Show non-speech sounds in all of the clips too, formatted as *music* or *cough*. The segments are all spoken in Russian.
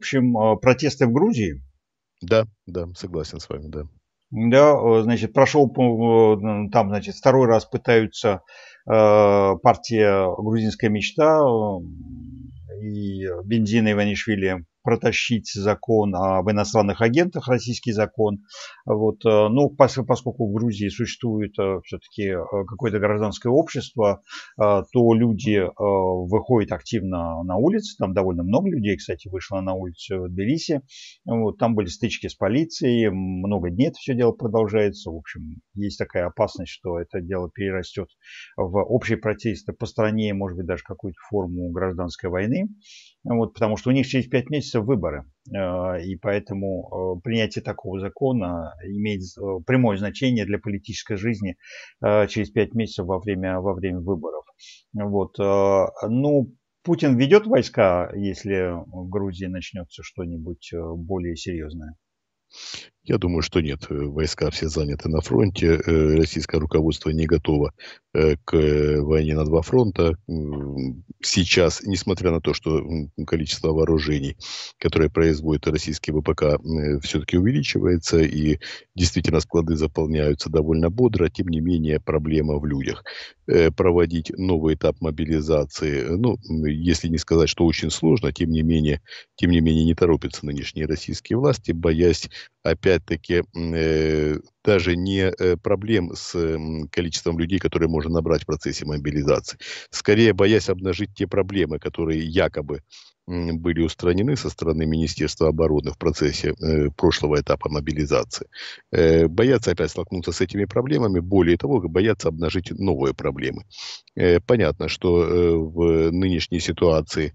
общем, э, протесты в Грузии. Да, да, согласен с вами, да. Да, э, значит, прошел э, там, значит, второй раз пытаются партия «Грузинская мечта» и Бензина Иванишвили протащить закон об иностранных агентах, российский закон. Вот. Э, Но ну, поскольку в Грузии существует э, все-таки э, какое-то гражданское общество, то люди выходят активно на улицы. Там довольно много людей, кстати, вышло на улицу в Тбилиси. Вот. Там были стычки с полицией. Много дней это все дело продолжается. В общем, есть такая опасность, что это дело перерастет в общие протесты по стране, может быть, даже какую-то форму гражданской войны. Вот, потому что у них через 5 месяцев выборы. Э, и поэтому э, принятие такого закона имеет э, прямое значение для политической жизни через 5 месяцев во время, во время выборов. Вот. Ну, Путин ведет войска, если в Грузии начнется что-нибудь более серьезное? Я думаю, что нет. Э, войска все заняты на фронте. Э, российское руководство не готово э, к войне на два фронта. Сейчас, несмотря на то, что количество вооружений, которые производит российские ВПК, все-таки увеличивается, и действительно склады заполняются довольно бодро, тем не менее проблема в людях. Проводить новый этап мобилизации, ну, если не сказать, что очень сложно, тем не менее, тем не менее не торопятся нынешние российские власти, боясь опять-таки, э, даже не э, проблем с количеством людей, которые можно набрать в процессе мобилизации. Скорее, боясь обнажить те проблемы, которые якобы были устранены со стороны Министерства обороны в процессе э, прошлого этапа мобилизации. Э, боятся опять столкнуться с этими проблемами, более того, боятся обнажить новые проблемы. Э, понятно, что э, в нынешней ситуации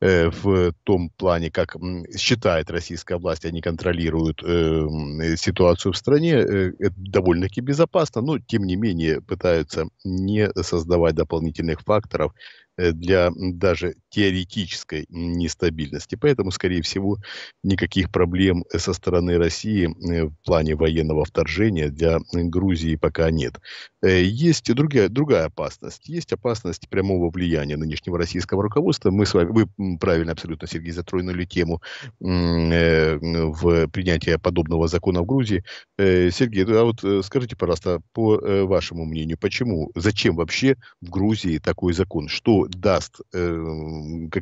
Э, в том плане, как считает российская власть, они контролируют эм, э, ситуацию в стране, э, это довольно-таки безопасно, но тем не менее пытаются не создавать дополнительных факторов, Э, для даже теоретической нестабильности. Поэтому, скорее всего, никаких проблем э, со стороны России э, в плане военного вторжения для Грузии пока нет. Есть другая, другая опасность. Есть опасность прямого влияния нынешнего российского руководства. Мы с вами, вы правильно абсолютно, Сергей, затронули тему в принятии подобного закона в Грузии. Сергей, а вот скажите, пожалуйста, по вашему мнению, почему, зачем вообще в Грузии такой закон? Что даст, э,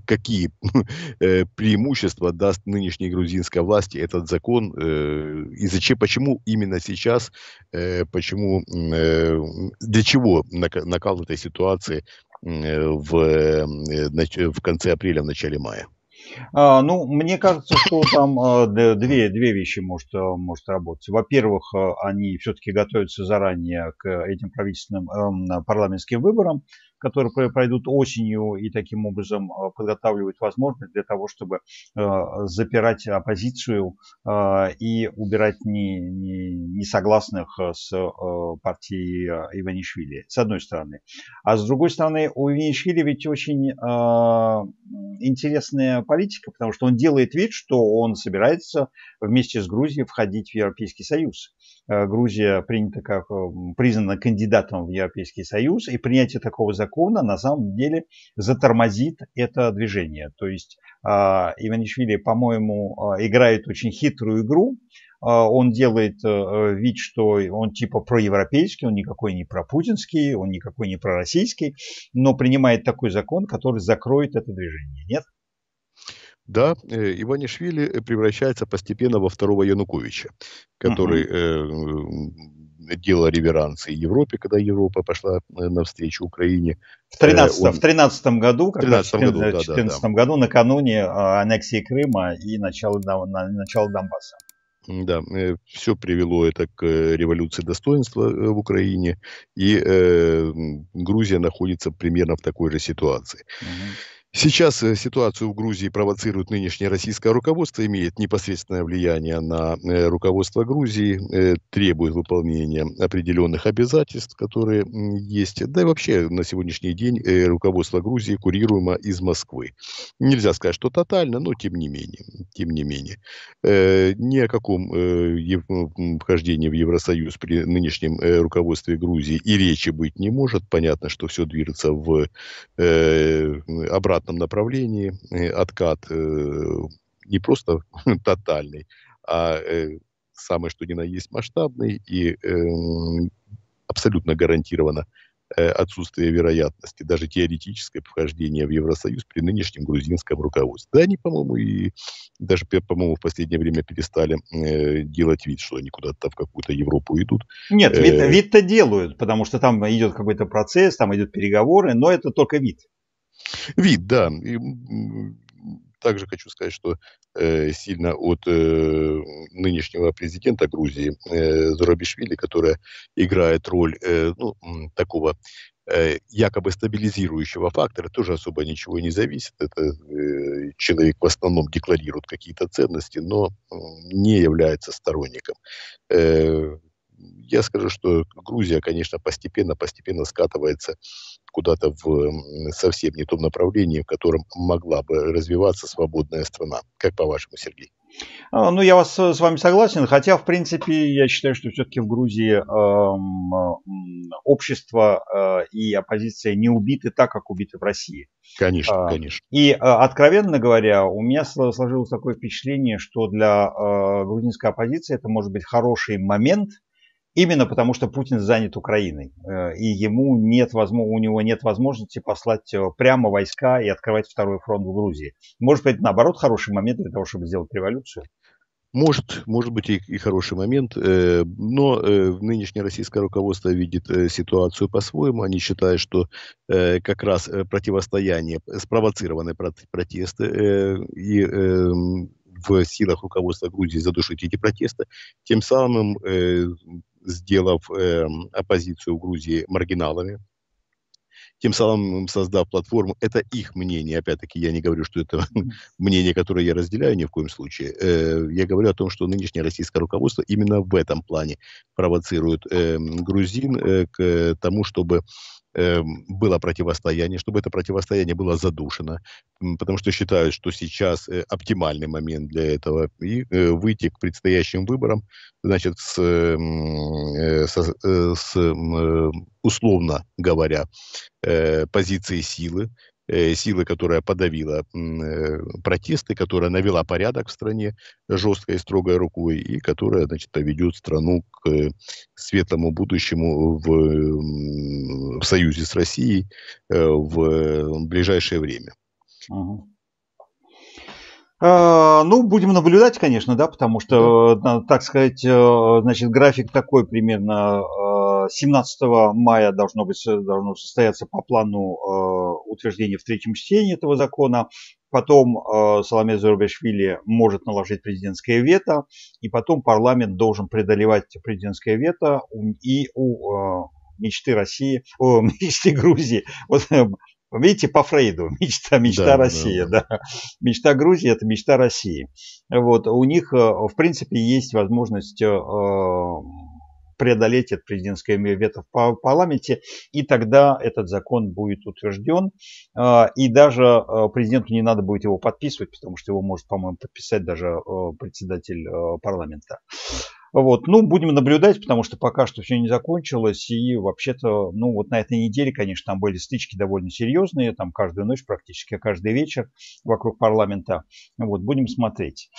какие *laughs* э, преимущества даст нынешней грузинской власти этот закон, э, и зачем, почему именно сейчас, э, почему, э, для чего накал этой ситуации э, в, э, в конце апреля, в начале мая? А, ну, мне кажется, что там а, две, две вещи может, может работать. Во-первых, они все-таки готовятся заранее к этим правительственным а, парламентским выборам которые пройдут осенью и таким образом э, подготавливают возможность для того, чтобы э, запирать оппозицию э, и убирать несогласных не, не с партией Иванишвили, с одной стороны. А с другой стороны, у Иванишвили ведь очень интересная политика, потому что он делает вид, что он собирается вместе с Грузией входить в Европейский Союз. Э, Грузия принята как, э, признана кандидатом в Европейский Союз, и принятие такого закона на самом деле затормозит это движение. То есть а, Иванишвили, по-моему, а, играет очень хитрую игру, а, он делает э, вид, что он типа проевропейский, он никакой не пропутинский, он никакой не пророссийский, но принимает такой закон, который закроет это движение. Нет? да, э, Иванишвили э, превращается постепенно во второго Януковича, который uh э, делал реверансы Европе, когда Европа пошла э, навстречу Украине. В 13 он... в году, в 13 году, 14 да, да. году, накануне аннексии Крыма и начала, начала Донбасса. Да, все привело это к революции достоинства в Украине, и э, Грузия находится примерно в такой же ситуации. uh Сейчас э, ситуацию в Грузии провоцирует нынешнее российское руководство, имеет непосредственное влияние на э, руководство Грузии, э, требует выполнения определенных обязательств, которые есть. Да и вообще на сегодняшний день руководство Грузии курируемо из Москвы. Нельзя сказать, что тотально, но тем не менее. Тем не менее. Ни о каком вхождении в Евросоюз при нынешнем руководстве Грузии и речи быть не может. Понятно, что все движется в обратно обратном направлении э, откат э, не просто *laughs* тотальный, а э, самое что ни на есть масштабный и эм, абсолютно гарантированно отсутствие вероятности, даже теоретическое вхождение в Евросоюз при нынешнем грузинском руководстве. Да, они, по-моему, и даже, по-моему, в последнее время перестали э, делать вид, что они куда-то в какую-то Европу идут. Нет, вид, вид-то делают, потому что там идет какой-то процесс, там идут переговоры, но это только вид. Вид, да. И, также хочу сказать, что э, сильно от э, нынешнего президента Грузии э, Зурабишвили, которая играет роль э, ну, такого э, якобы стабилизирующего фактора, тоже особо ничего не зависит. Это э, человек в основном декларирует какие-то ценности, но не является сторонником. Э, я скажу, что Грузия, конечно, постепенно-постепенно скатывается куда-то в совсем не том направлении, в котором могла бы развиваться свободная страна. Как по-вашему, Сергей? А, ну, я вас э, с вами согласен, хотя, в принципе, я считаю, что все-таки в Грузии эм, э, общество э, и оппозиция не убиты так, как убиты в России. Конечно, э, конечно. И, э, откровенно говоря, у меня сложилось такое впечатление, что для э, грузинской оппозиции это может быть хороший момент – Именно потому, что Путин занят Украиной, э, и ему нет возможно у него нет возможности послать э, прямо войска и открывать второй фронт в Грузии. Может быть, наоборот, хороший момент для того, чтобы сделать революцию? Может, может быть и, и хороший момент, э, но э, нынешнее российское руководство видит э, ситуацию по-своему. Они считают, что э, как раз э, противостояние, спровоцированные протесты э, и э, в силах руководства Грузии задушить эти протесты, тем самым э, сделав э, оппозицию в Грузии маргиналами, тем самым создав платформу, это их мнение, опять-таки, я не говорю, что это *laughs* мнение, которое я разделяю ни в коем случае, э, я говорю о том, что нынешнее российское руководство именно в этом плане провоцирует э, грузин э, к тому, чтобы Эм, было противостояние, чтобы это противостояние было задушено, потому что считают, что сейчас э, оптимальный момент для этого, и э, выйти к предстоящим выборам, значит, с, эм, э, э, с условно говоря, позиции силы, Э, силы, которая подавила э, протесты, которая навела порядок в стране жесткой и строгой рукой, и которая, значит, поведет страну к э, светлому будущему в, в союзе с Россией в ближайшее время. А, ну, будем наблюдать, конечно, да, потому что, так сказать, значит, график такой примерно а, 17 мая должно, быть, должно состояться по плану э, утверждение в третьем чтении этого закона. Потом э, Соломей Зурбешвили может наложить президентское вето. И потом парламент должен преодолевать президентское вето и у э, мечты России, о, *laughs* мечты Грузии. Вот эм, Видите, по Фрейду, *laughs* мечта, мечта да, России, да. да. Мечта Грузии – это мечта России. Вот, у них, в принципе, есть возможность преодолеть это президентское вето в парламенте, и тогда этот закон будет утвержден. А, и даже а, президенту не надо будет его подписывать, потому что его может, по-моему, подписать даже а, председатель парламента. Вот. Ну, будем наблюдать, потому что пока что все не закончилось. И вообще-то, ну, вот на этой неделе, конечно, там были стычки довольно серьезные. Там каждую ночь практически, каждый вечер вокруг парламента. Вот, будем смотреть.